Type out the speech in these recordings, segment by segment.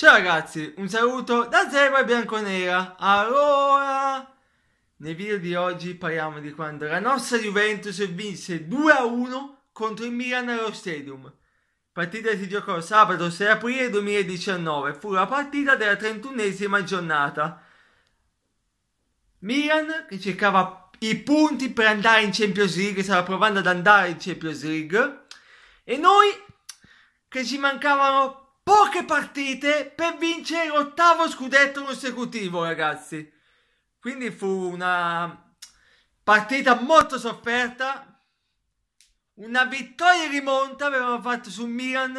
Ciao ragazzi, un saluto da Zeba Bianconera. Allora, nel video di oggi parliamo di quando la nostra Juventus vinse 2-1 contro il Milan allo Stadium. Partita si giocò sabato 6 aprile 2019, fu la partita della 31esima giornata. Milan che cercava i punti per andare in Champions League, stava provando ad andare in Champions League e noi che ci mancavano poche partite per vincere l'ottavo scudetto consecutivo, ragazzi. Quindi fu una partita molto sofferta, una vittoria e rimonta avevamo fatto su Milan,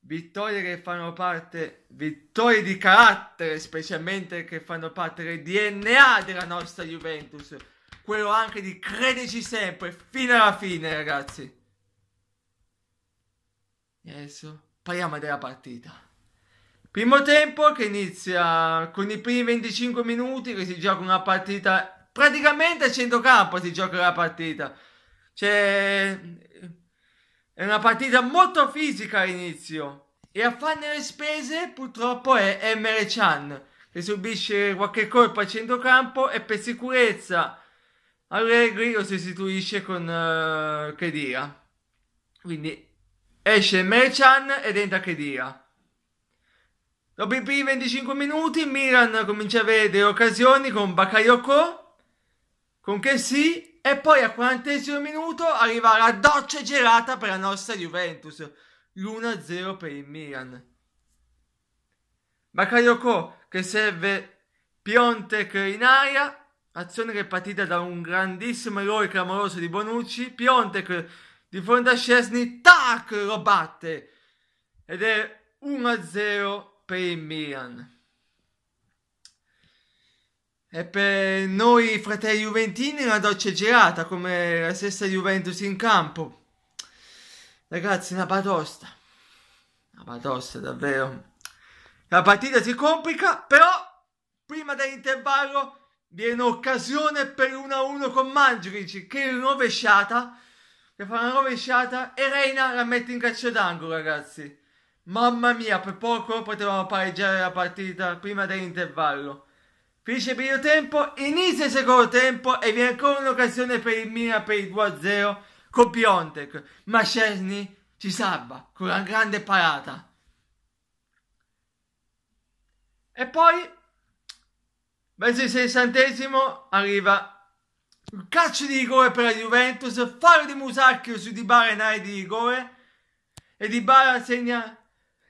vittorie che fanno parte, vittorie di carattere specialmente che fanno parte del DNA della nostra Juventus, quello anche di crederci sempre fino alla fine, ragazzi. Adesso parliamo della partita. Primo tempo che inizia con i primi 25 minuti che si gioca una partita praticamente a centrocampo si gioca la partita. Cioè è una partita molto fisica all'inizio e a farne le spese purtroppo è Emre Chan che subisce qualche colpo a centrocampo e per sicurezza Allegri lo sostituisce con uh, eh, Kedira. Quindi esce Mechan ed entra Chedia. Dopo i primi 25 minuti Milan comincia a avere delle occasioni con Bakayoko, con Kessi e poi al quarantesimo minuto arriva la doccia gelata per la nostra Juventus, l'1-0 per il Milan. Bakayoko che serve Piontek in aria, azione che è partita da un grandissimo errore clamoroso di Bonucci, Piontek di fronte a Scesni, tac, lo batte ed è 1-0 per il Milan. E per noi fratelli juventini una doccia girata come la stessa Juventus in campo. Ragazzi, una patosta. Una patosta, davvero. La partita si complica, però prima dell'intervallo viene occasione per 1-1 con Mandric che è rovesciata che fa una rovesciata e Reina la mette in calcio d'angolo, ragazzi. Mamma mia, per poco potevamo pareggiare la partita prima dell'intervallo. Finisce il primo tempo, inizia il secondo tempo e viene ancora un'occasione per il Milan per il 2-0 con Piontek. Ma Cerny ci salva con una grande parata. E poi, verso il sessantesimo, arriva sul calcio di rigore per la Juventus, fallo di Musacchio su Dybala in area di rigore e Dybala segna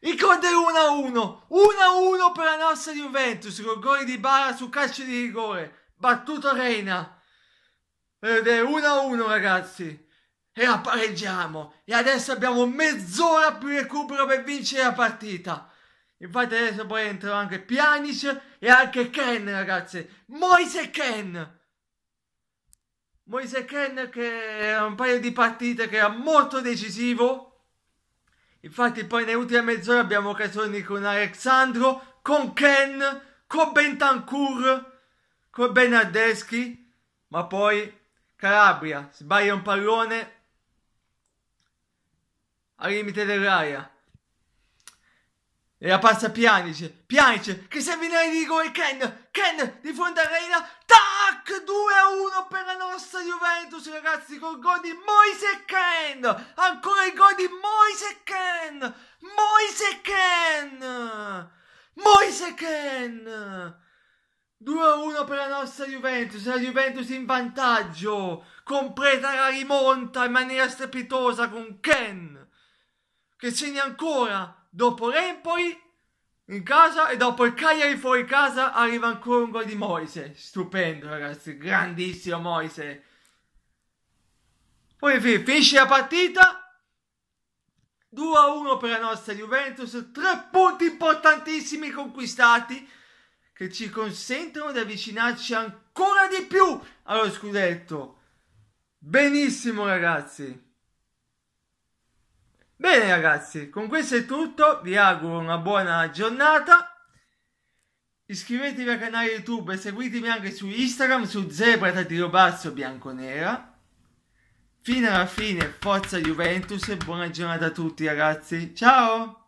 il gol del 1-1, 1-1 per la nostra Juventus con gol di Dybala su calcio di rigore, battuto Reina ed è 1-1 ragazzi e la pareggiamo e adesso abbiamo mezz'ora più recupero per vincere la partita. Infatti adesso poi entrano anche Pjanic e anche Ken ragazzi, Moise Ken! Moise Ken che ha un paio di partite che era molto decisivo. Infatti poi nell'ultima mezz'ora abbiamo occasioni con Alexandro, con Ken, con Bentancur, con Benardeschi, ma poi Calabria sbaglia un pallone al limite dell'aria. E la passa Pianice. Pianice che serve in area di rigore. Ken, Ken di fronte a Reina. Tac 2-1 per la nostra Juventus, ragazzi, col gol di Moise Ken. Ancora il gol di Moise Ken. Moise Ken. Moise Ken. 2-1 a per la nostra Juventus, la Juventus in vantaggio, completa la rimonta in maniera strepitosa con Ken, che segna ancora dopo Rempoli in casa e dopo il Cagliari fuori casa arriva ancora un gol di Moise. Stupendo, ragazzi, grandissimo Moise. Poi finisce la partita. 2-1 per la nostra Juventus, tre punti importantissimi conquistati che ci consentono di avvicinarci ancora di più allo scudetto. Benissimo ragazzi. Bene ragazzi, con questo è tutto, vi auguro una buona giornata. Iscrivetevi al canale YouTube e seguitemi anche su Instagram su Zebra Tiro Basso Bianconera. Fino alla fine, forza Juventus e buona giornata a tutti ragazzi. Ciao!